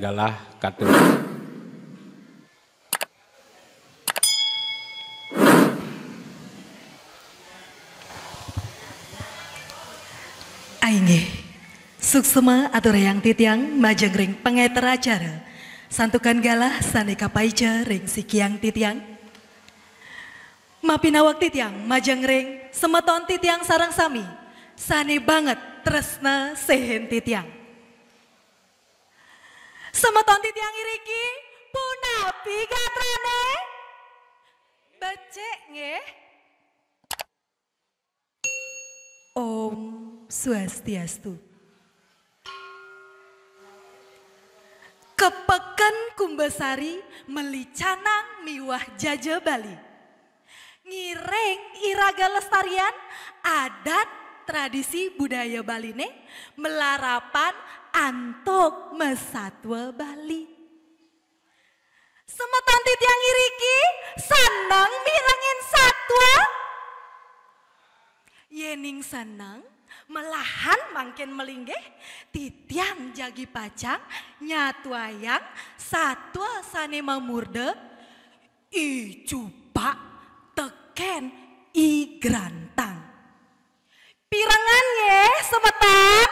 Galah katu. Ainge, suksema atau yang titiang majeng ring pengetera acara. Santukan galah sanika paice ring sikiang titiang. Mapinawak titiang majang ring semeton titiang sarang sami. sani banget tresna sehen titiang. semeton titiang iriki punapi trane, Becek nge Om Swastiastu. Kepekan kumbasari melicanang miwah jaja Bali. Ngireng iraga lestarian adat tradisi budaya Baline melarapan antok mesatwa Bali. Semetan yang iriki sanang mirangin satwa. Yening sanang melahan makin melinggih titian jagi pacang nyatuayang satu sane mamurde i cupa teken i grantang pirengan ye sebetan.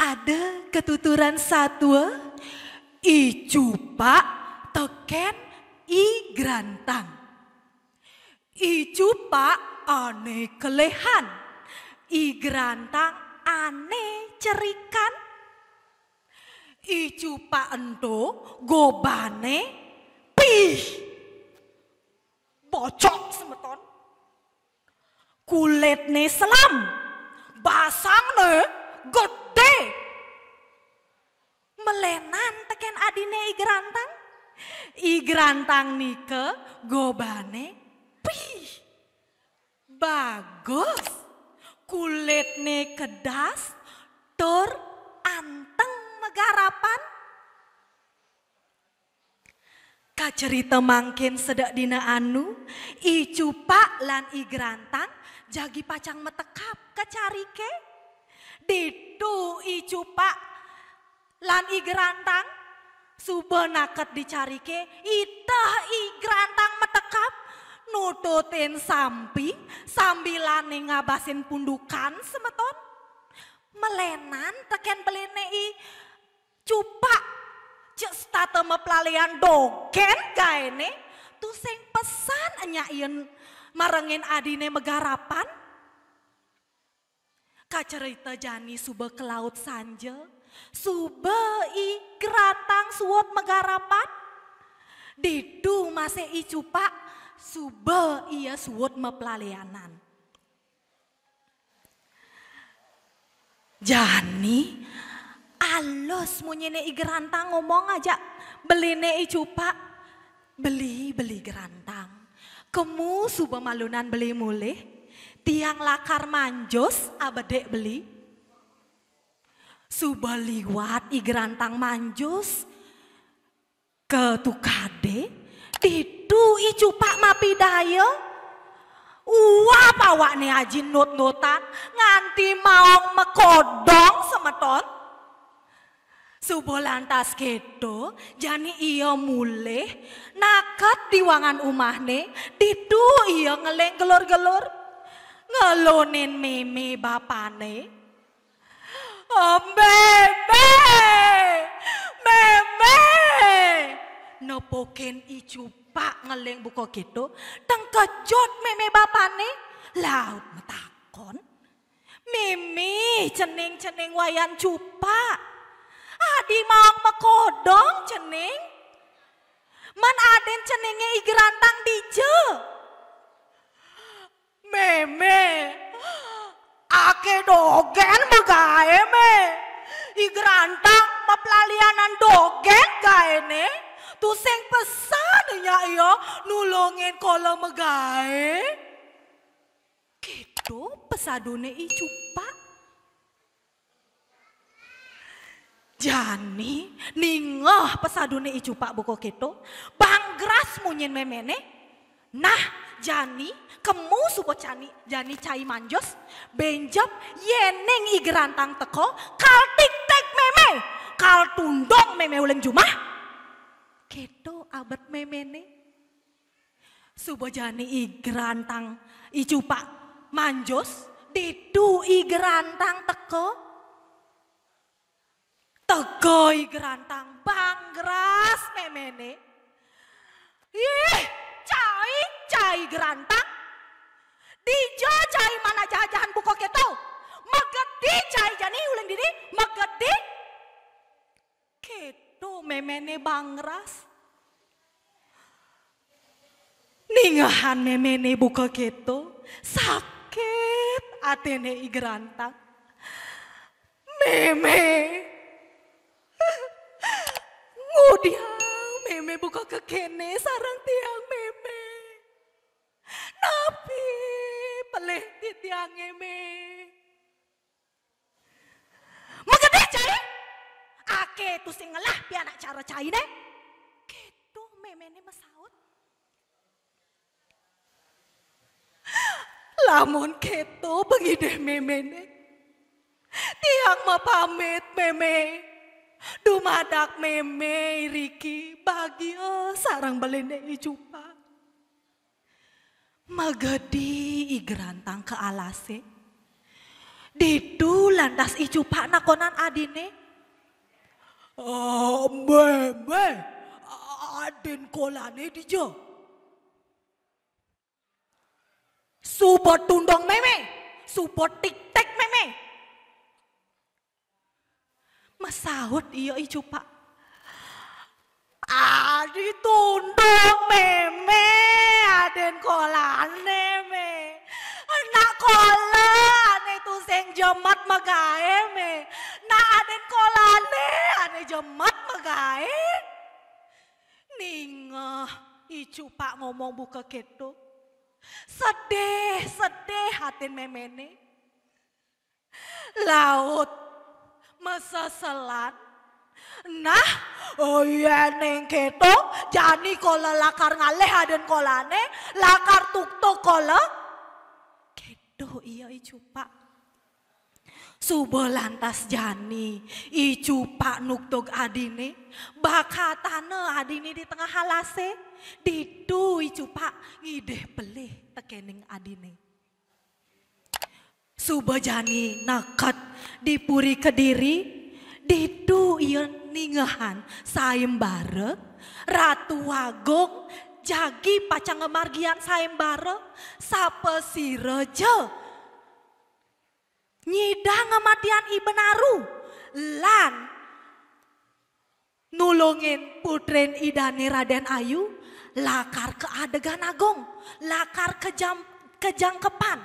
ada ketuturan satu, i cupa teken i grantang i cupa aneh kelehan, i gerantang aneh cerikan, i cupa ento gobane pih bocok semeton ne selam basangne gede melenan teken adine igrantang igrantang nike gobane Bagus. kulit ne kedas, tur anteng megarapan. Kacerita mangkin sedak dina anu, i cupak lan i gerantang, jagi pacang metekap kecarike. Ditu i cupak lan i gerantang, subena ket dicarike, itah i gerantang metekap nututin sampi sambilane ngabasin pundukan semeton melenan teken pelinei cupa cek state meplalian dogen gaene tuh sing pesan nyain marengin adine megarapan kacerita jani sube ke laut sanje sube i keratang suwot megarapan didu masih i cupa suba iya ia suwut meplaleanan. Jani alus semuanya i gerantang ngomong aja beli i cupa beli beli gerantang. Kemu suba malunan beli mulih tiang lakar manjos abedek beli. Suba liwat i gerantang manjos ke tukade tidu Didu icupak mapidayo. Uwa nih aji nut-nutan nganti maong mekodong semeton. Subuh lantas keto jani iyo mulih nakat diwangan nih, tidu iyo ngeleng gelor-gelor ngelonin meme bapane. Oh meme meme nepoken icu pak ngeling buka gitu. Teng kejut bapak bapane. Laut metakon. Mimi cening-cening wayan cupa. Adi mau mekodong cening. Man aden ceningnya igrantang dije. Meme. Ake dogen begae me. Igrantang peplalianan dogen gaene. Tu sing pesan ya iyo nulungin kala megae. Gitu pesadune i cupa. Jani ningoh pesadune i cupa buko keto. Gitu. Banggras munyin memene. Nah jani kemu supo cani jani cai manjos. Benjop yeneng i gerantang teko. Kaltik tek meme. tundong meme ulen jumah keto abad memene. Subojani i cupa manjos i gerantang teko. teko i igrantang banggras memene. Ih, cai cai gerantang. Dijo cai mana jajahan buko keto. Megedi cai jani uleng diri, megedi keto itu memene bangras. Ningahan memene buka gitu. Sakit atene igrantang. Meme. Ngudiang meme buka kekene sarang tiang meme. Napi peleh di tiang meme. Megede cari gitu sing ngelah pi anak cara caine. Gitu memene mesaut. Lamun keto gitu, bagi deh memene. Tiang ma pamit meme. Dumadak meme Riki bagi sarang belende icupa. Magadi igrantang ke alase. Didu lantas pak nakonan adine. Mbembe, adin kolane dijo. Support tundong meme, support tik-tek meme. Masahut iyo icu iya, pak. Adi tundong meme, adin kolane me. Anak kolane tu sing jemat magae me aden kolane ane jemat megai Ninga icu pak ngomong buka keto Sedih, sedih hati memene. Laut masa selat Nah, oh iya neng keto, jani kola lakar ngaleh aden kolane, lakar tukto kola. keto iya icu pak. Subo lantas jani, icu pak nuktuk adine, bakatane adine di tengah halase, ditu icu pak ide pelih tekening adine. Subo jani nakat dipuri kediri, didu iya ningahan bare, ratu wagong jagi pacang margian sayembare, sape sireje, Nyidang ngematian ibenaru. Lan nulungin putren idane Raden Ayu lakar ke adegan agung, lakar ke jam, ke jangkepan.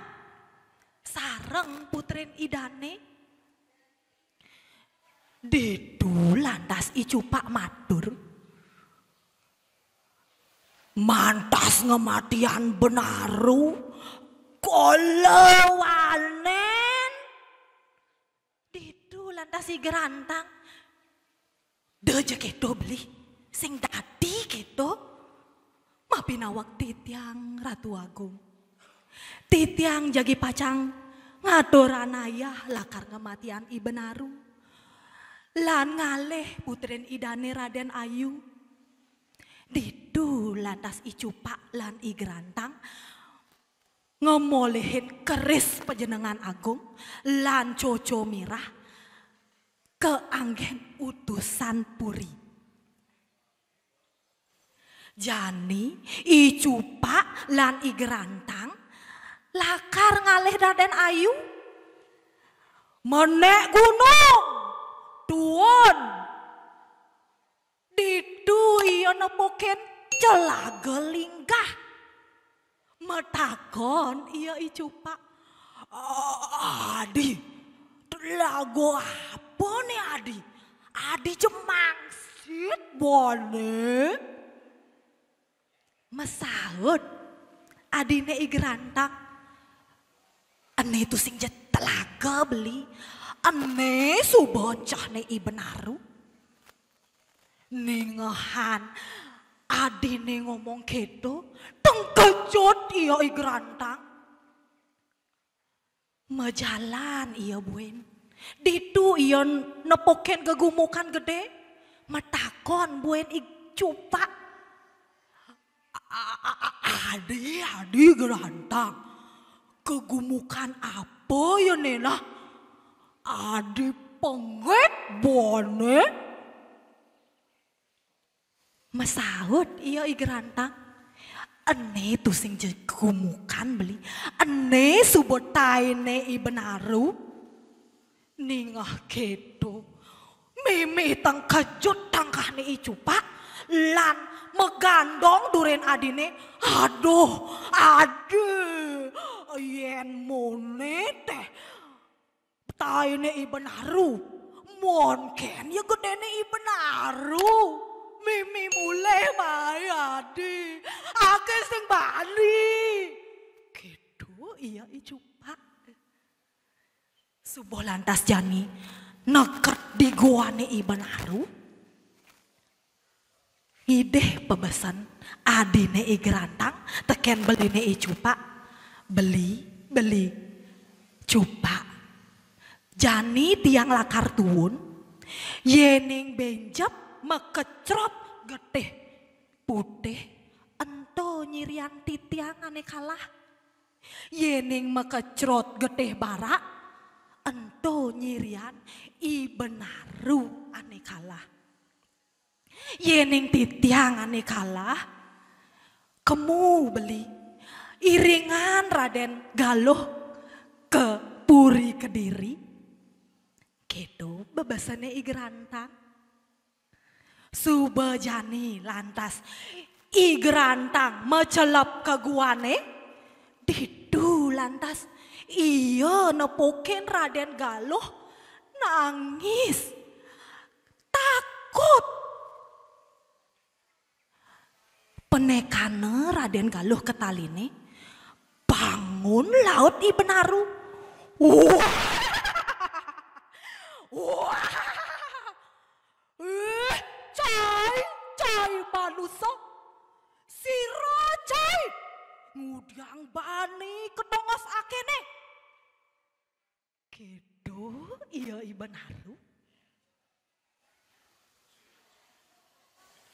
Sareng putren idane didu icu pak madur. Mantas ngematian benaru kolawane lantas si gerantang. Deje kedo beli, sing tadi Mapi nawak titiang Ratu Agung. Titiang jagi pacang ngadoran ayah lakar kematian ibenaru. Lan ngaleh putrin idane Raden Ayu. Didu lantas icupak lan gerantang, ngemolehin keris penjenengan agung lan coco mirah keanggen utusan puri. Jani, i cupak lan i gerantang, lakar ngalih Raden Ayu. Menek gunung, tuon, didu iyo poken celah linggah. Metakon iya i cupak. Adi, telah bone Adi? Adi jemangsit bone. Mesahut. Adine igrantak. Ane itu sing telaga beli. Ane su bocah ne ibenaru. Ningahan. Adine ngomong gitu. Tengkejut iya igrantak. Mejalan iya buin. Di itu ion nepoken kegumukan gede. Matakon buen ik cupa. Adi, adi gerantang. Kegumukan apa ya Nena? Adi penget bone. Mesahut iya igerantang. Ene tu sing kegumukan, beli. Ane subotaine ibenaru ningah gedo tang kejut icu icupa lan megandong durian adine aduh aduh yen mone teh taine iben haru mon ken ya gedene iben haru mimi mulai mai adi ake sing bali gedo iya icupa Subolantas jani neker di guane iban haru. Ideh pebesan adine i gerantang teken beline i cupa. Beli, beli, cupa. Jani tiang lakar tuun. Yening benjep mekecrop getih putih. Ento nyirian titiang aneh kalah. Yening mekecrot getih barak do nyirian i benaru ane kalah. Yening titiang ane kalah. Kemu beli iringan Raden Galuh ke Puri Kediri. Kedo bebasane igerantang. Subejani lantas gerantang mecelap ke guane. Didu lantas Iya nepukin Raden Galuh nangis. Takut. Penekane Raden Galuh ketaline bangun laut Ibenaru. Wah.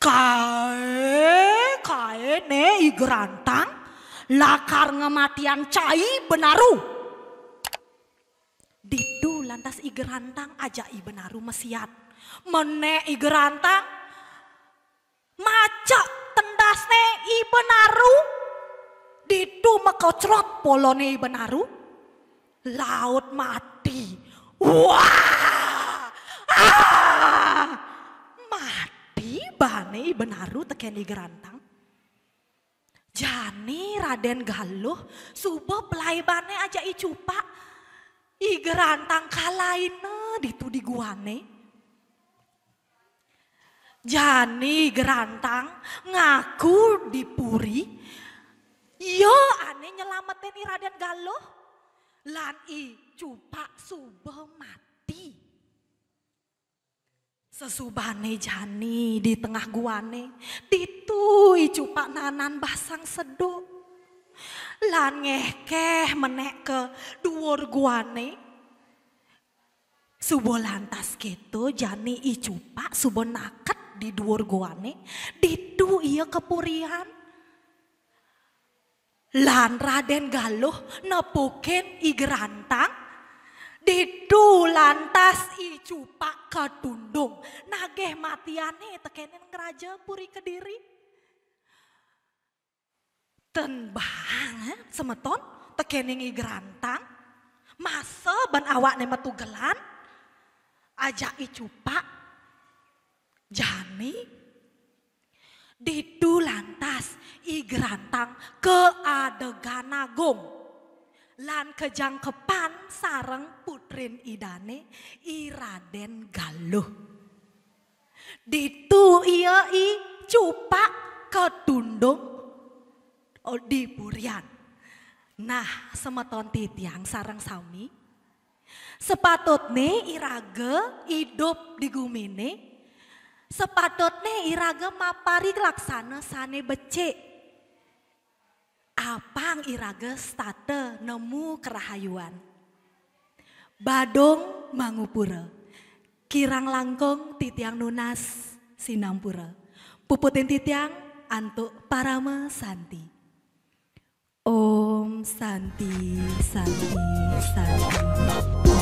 kae kae ne igerantang lakar ngematian cai benaru didu lantas igerantang aja i benaru mesiat mene igerantang maca tendasne i benaru didu mekocrot polone i benaru laut mati wah benaru tekeni gerantang. Jani Raden Galuh subuh pelaibane aja icupa. I gerantang kalaine ditu di guane. Jani gerantang ngaku di puri. Yo ane nyelamatin Raden Galuh. Lan i cupa subuh mati. Sesubane jani di tengah guane, ditui cupak nanan basang sedo. Lan ngekeh menek ke duur guane. Subo lantas gitu jani icupak subo naket di duur guane, ditu iya kepurian. Lan Raden Galuh nepukin igerantang. ditu lantas i kadundung. Nageh matiane tekenin keraja puri kediri. Ten banget semeton tekening igrantang. Masa ban awak nematugelan metugelan. Ajak icupa. Jani. Didu lantas igrantang ke adegan agung lan kejangkepan sarang putrin idane iraden galuh. Ditu iya i cupak ketundung oh, di burian. Nah semeton titiang sarang sami ne irage hidup di gumine ne irage mapari laksana sane becek apang irage tate nemu kerahayuan. Badong mangupura, kirang langkong titiang nunas sinampura. Puputin titiang antuk parama santi. Om Santi, Santi, Santi.